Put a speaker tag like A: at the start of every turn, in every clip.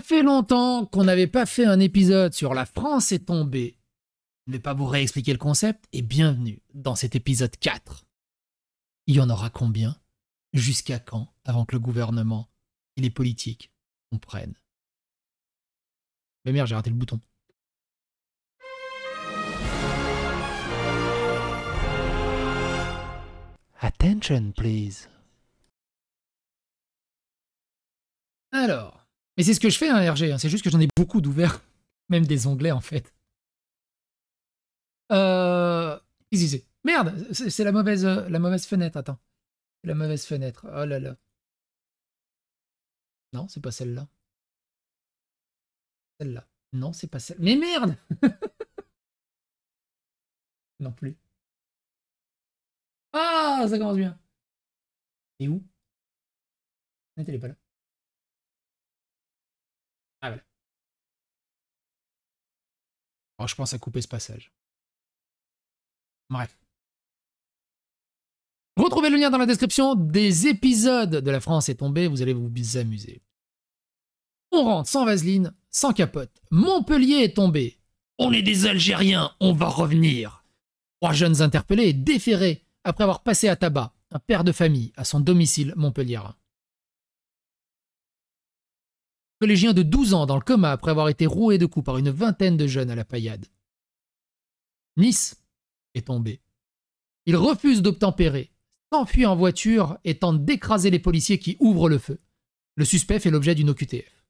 A: fait longtemps qu'on n'avait pas fait un épisode sur la France est tombée. Je ne vais pas vous réexpliquer le concept et bienvenue dans cet épisode 4.
B: Il y en aura combien Jusqu'à quand avant que le gouvernement et les politiques comprennent Mais merde, j'ai raté le bouton. Attention, please. Alors, mais c'est ce que je fais, un hein, RG. Hein. C'est juste que j'en ai beaucoup d'ouverts, même des onglets en fait.
A: Euh... Merde, c'est la mauvaise, euh, la mauvaise fenêtre.
B: Attends, la mauvaise fenêtre. Oh là là. Non, c'est pas celle-là. Celle-là. Non, c'est pas celle. Mais merde Non plus. Ah, ça commence bien. Et où Elle pas là. Ah oh, je pense à couper ce passage. Bref. Retrouvez le lien dans la description des épisodes de La France est tombée, vous allez vous amuser.
A: On rentre sans vaseline, sans capote. Montpellier est tombé. On est des Algériens, on va revenir. Trois jeunes interpellés et déférés après avoir passé à tabac un père de famille à son domicile Montpellier collégien de 12 ans dans le coma après avoir été roué de coups par une vingtaine de jeunes à la paillade. Nice est tombé. Il refuse d'obtempérer, s'enfuit en voiture et tente d'écraser les policiers qui ouvrent le feu. Le suspect fait l'objet d'une OQTF.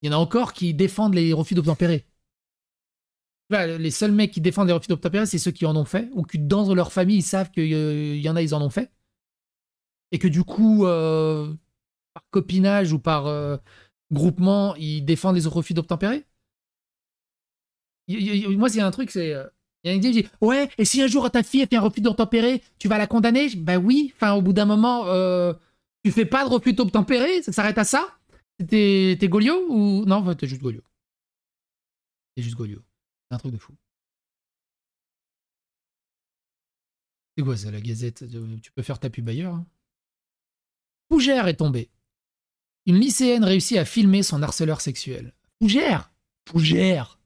A: Il y en a encore qui défendent les refus d'obtempérer. les seuls mecs qui défendent les refus d'obtempérer, c'est ceux qui en ont fait, ou qui dans leur famille ils savent qu'il euh, y en a, ils en ont fait. Et que du coup, euh, par copinage ou par euh, groupement, ils défendent les refus d'obtempérer Moi, c'est un truc, c'est. Euh, il y a une idée, je dit, ouais, et si un jour ta fille fait un refus d'obtempérer, tu vas la condamner Ben oui, enfin, au bout d'un moment, euh, tu fais pas de refus d'obtempérer, ça s'arrête à ça
B: T'es Goliot ou. Non, t'es juste Goliot. T'es juste Goliot. C'est un truc de fou. C'est quoi ça, la gazette Tu peux faire ta pub ailleurs. Hein. est tombée. Une lycéenne réussit à filmer son harceleur sexuel. Fougère Fougère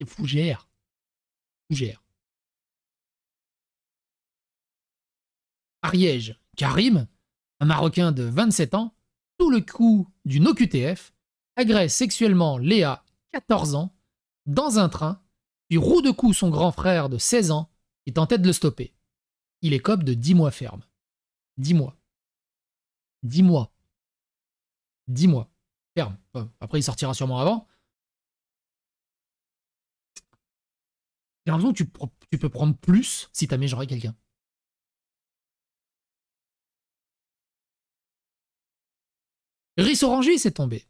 B: C'est Fougère. Fougère. Ariège, Karim, un Marocain de 27 ans, tout le coup
A: d'une OQTF, agresse sexuellement Léa, 14 ans, dans un train, puis roue de coups son grand frère de 16 ans et tentait de le stopper. Il est écope
B: de 10 mois ferme. 10 mois. 10 mois. 10 mois. après, il sortira sûrement avant. J'ai tu, peux prendre plus si tu méjoré quelqu'un. Riss Orangé s'est tombé.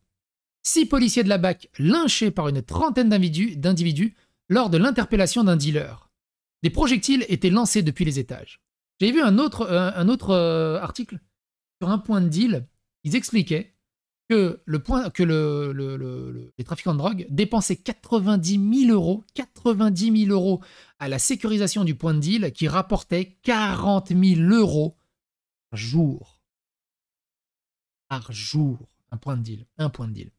B: Six policiers de la BAC lynchés par une trentaine d'individus
A: lors de l'interpellation d'un dealer. Des projectiles étaient lancés depuis les étages. J'ai vu un autre, euh, euh, article sur un point de deal. Ils expliquaient que, le point, que les trafiquants de drogue dépensaient 90 000 euros, 000 euros à la sécurisation du point de deal qui rapportait 40
B: 000 euros par jour. Par jour, un point de deal, un point de deal.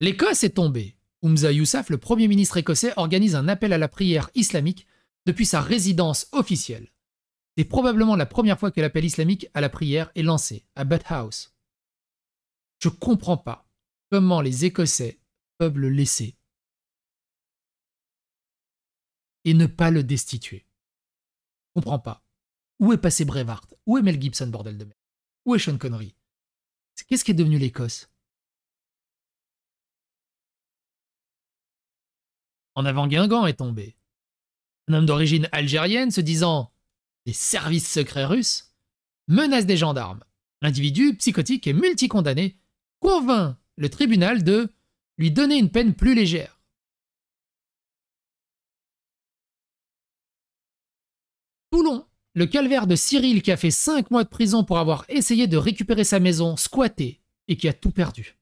B: L'Écosse est tombée. Oumza Youssaf, le Premier ministre
A: écossais, organise un appel à la prière islamique depuis sa résidence officielle. C'est probablement la première fois que l'appel islamique à la prière est lancé, à Beth House.
B: Je comprends pas comment les Écossais peuvent le laisser et ne pas le destituer. Je comprends pas. Où est passé Brevard Où est Mel Gibson, bordel de merde Où est Sean Connery Qu'est-ce qui est devenu l'Écosse En avant Guingamp est tombé. Un homme d'origine algérienne se disant des
A: services secrets russes, menace des gendarmes. L'individu, psychotique et multicondamné,
B: convainc le tribunal de lui donner une peine plus légère. Toulon, le calvaire de Cyril qui a fait 5 mois de prison pour avoir essayé de récupérer sa maison squattée et qui a tout perdu.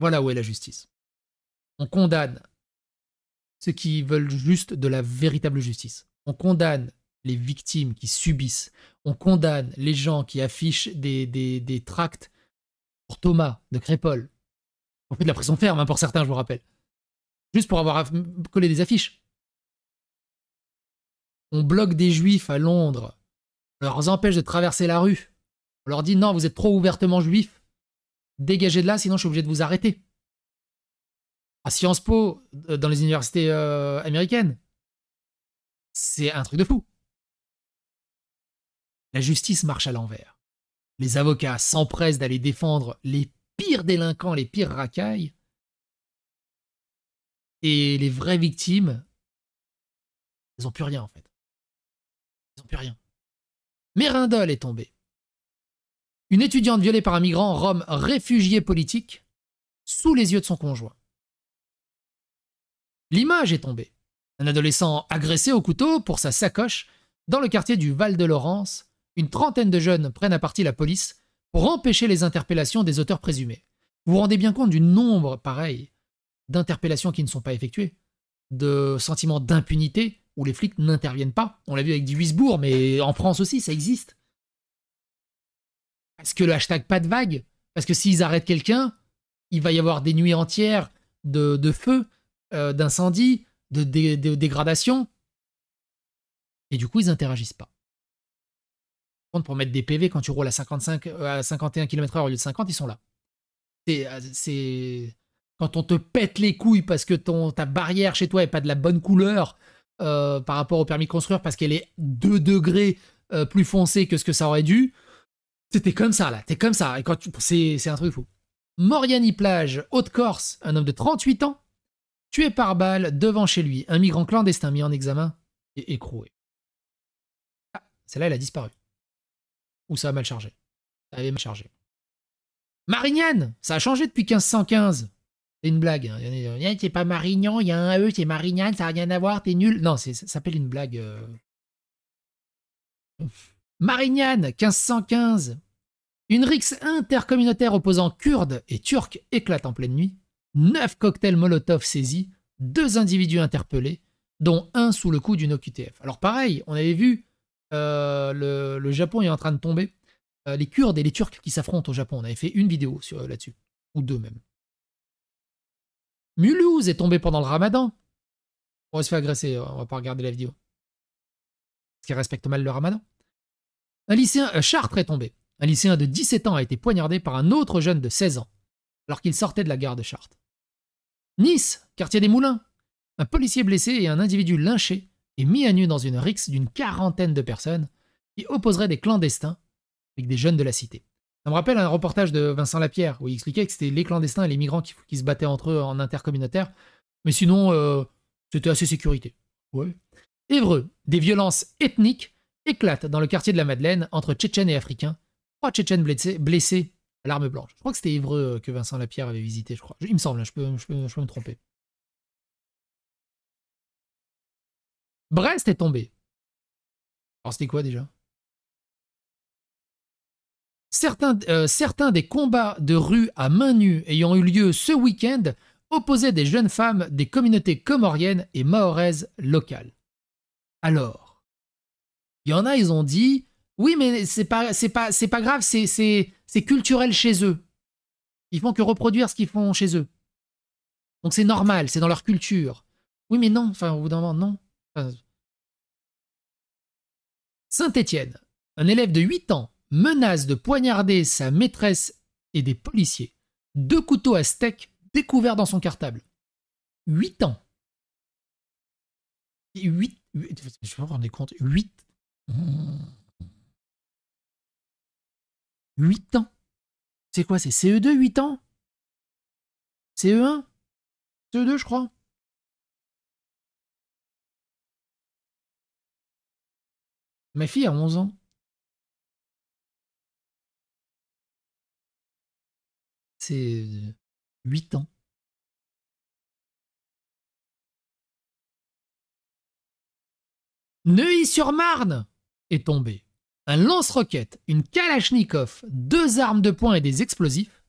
B: Voilà où est la justice. On condamne ceux qui veulent juste de la véritable justice.
A: On condamne les victimes qui subissent, on condamne les gens qui affichent des, tracts pour Thomas de Crépole. On fait de la prison ferme hein, pour certains, je vous rappelle. Juste pour avoir collé des affiches. On bloque des juifs à Londres, on leur empêche de traverser la rue, on leur dit non, vous êtes trop ouvertement juif, dégagez de là, sinon je suis obligé de vous arrêter.
B: Sciences Po, euh, dans les universités euh, américaines, c'est un truc de fou. La justice marche à l'envers. Les
A: avocats s'empressent d'aller défendre les pires délinquants, les pires racailles.
B: Et les vraies victimes, elles n'ont plus rien en fait. Elles n'ont plus rien. Mérindol est tombée.
A: Une étudiante violée par un migrant, Rome réfugié politique, sous les yeux de son conjoint. L'image est tombée. Un adolescent agressé au couteau pour sa sacoche dans le quartier du Val-de-Laurence. Une trentaine de jeunes prennent à partie la police pour empêcher les interpellations des auteurs présumés. Vous vous rendez bien compte du nombre pareil d'interpellations qui ne sont pas effectuées, de sentiments d'impunité où les flics n'interviennent pas. On l'a vu avec du Duisbourg, mais en France aussi, ça existe. Parce que le hashtag pas de vague, parce que s'ils arrêtent quelqu'un, il va y avoir des nuits entières de feu, euh, d'incendie, de, dégradation. Et du coup, ils n'interagissent pas. Par contre, pour mettre des PV quand tu roules à, 55, euh, à 51 km/h au lieu de 50, ils sont là. Euh, c'est quand on te pète les couilles parce que ton, ta barrière chez toi est pas de la bonne couleur par rapport au permis de construire parce qu'elle est 2 degrés plus foncée que ce que ça aurait dû. C'était comme ça là, comme ça. Et quand c'est un truc fou. Moriani Plage, Haute-Corse, un homme de 38 ans tué par balle devant chez lui, un migrant clandestin mis en examen et écroué.
B: Ah, celle-là, elle a disparu. Ou ça a mal chargé. Ça avait mal chargé. Marignane Ça a changé depuis 1515. C'est une blague.
A: t'es hein. pas Marignan, il y a un E, t'es Marignane, ça n'a rien à voir, t'es nul. Non, ça s'appelle une blague. Marignan, euh, Marignane, 1515. Une rixe intercommunautaire opposant Kurdes et Turcs éclate en pleine nuit. 9 cocktails Molotov saisis, deux individus interpellés, dont un sous le coup d'une OQTF. Alors pareil, on avait vu, euh, le, Japon est en train de tomber. Euh, les Kurdes et les Turcs qui s'affrontent au Japon, on avait fait une vidéo euh, là-dessus, ou deux même. Mulhouse est tombé pendant le ramadan. On va se faire agresser, on va pas regarder la vidéo. Parce qu'il respecte mal le ramadan. Un lycéen, Chartres est tombé. Un lycéen de 17 ans a été poignardé par un autre jeune de 16 ans, alors qu'il sortait de la gare de Chartres. Nice, quartier des Moulins. Un policier blessé et un individu lynché est mis à nu dans une rixe d'une quarantaine de personnes qui opposeraient des clandestins avec des jeunes de la cité. Ça me rappelle un reportage de Vincent Lapierre où il expliquait que c'était les clandestins et les migrants qui, se battaient entre eux en intercommunautaire. Mais sinon, euh, c'était assez sécurité. Ouais. Évreux, des violences ethniques éclatent dans le quartier de la Madeleine entre Tchétchènes et Africains. Trois Tchétchènes blessés L'arme blanche. Je crois que c'était Évreux euh, que Vincent Lapierre avait visité, je crois. Il me semble, hein, je peux, je peux, me
B: tromper. Brest est tombé. Alors c'était quoi déjà certains,
A: euh, certains des combats de rue à mains nues ayant eu lieu ce week-end opposaient des jeunes femmes des communautés comoriennes et mahoraises locales. Alors, il y en a, ils ont dit oui, mais c'est pas, pas, pas grave, c'est, c'est culturel chez eux. Ils font que reproduire ce qu'ils font chez eux. Donc c'est normal, c'est dans leur culture. Oui, mais non, enfin, au bout d'un non. Saint-Étienne, un élève de 8 ans menace de poignarder sa maîtresse et des policiers. Deux couteaux à steak découverts dans son cartable.
B: 8 ans. 8, 8 je vous rendre compte, 8. 8 ans. C'est quoi C'est CE2, 8 ans CE1 CE2, je crois. Ma fille a 11 ans. C'est 8 euh, ans. Neuilly-sur-Marne est tombé un lance roquette une Kalachnikov, deux
A: armes de poing et des explosifs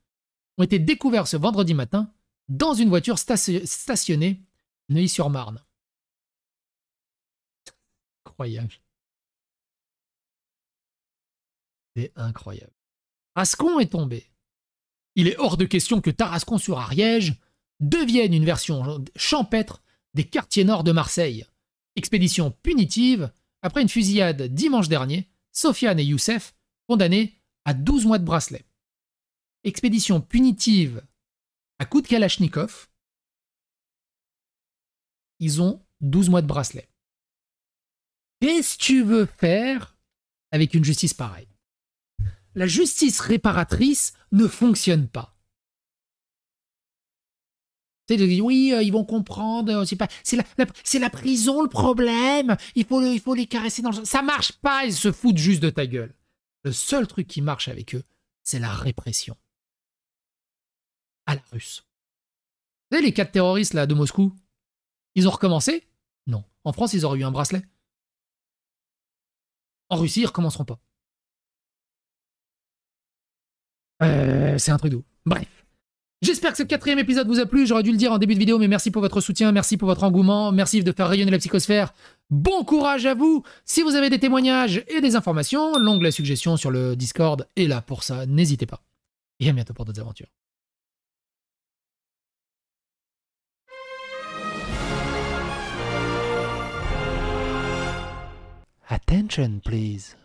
A: ont été découverts ce vendredi matin dans une voiture
B: stationnée Neuilly-sur-Marne. Incroyable. C'est incroyable. Ascon est tombé. Il est hors de question que Tarascon-sur-Ariège devienne
A: une version champêtre des quartiers nord de Marseille. Expédition punitive après une fusillade dimanche dernier Sofiane et Youssef, condamnés à 12 mois de
B: bracelet. Expédition punitive à coup de Kalachnikov. Ils ont 12 mois de bracelet. Qu'est-ce que tu veux faire avec une justice pareille La justice réparatrice ne fonctionne pas
A: de oui, euh, ils vont comprendre, euh, c'est pas, c'est la, prison le problème, il faut, il faut les caresser dans le... Ça marche pas, ils se foutent juste de ta gueule. Le seul truc qui marche avec eux,
B: c'est la répression. À la russe. Vous savez, les quatre terroristes là de Moscou, ils ont recommencé Non. En France, ils auraient eu un bracelet. En Russie, ils recommenceront pas. Euh, c'est un truc ouf. Bref. J'espère que ce quatrième épisode vous a plu. J'aurais dû le dire en
A: début de vidéo, mais merci pour votre soutien, merci pour votre engouement, merci de faire rayonner la psychosphère. Bon courage à vous. Si vous avez des témoignages et des informations, l'onglet Suggestion sur le Discord est là pour ça. N'hésitez pas. Et à bientôt pour d'autres aventures. Attention, please.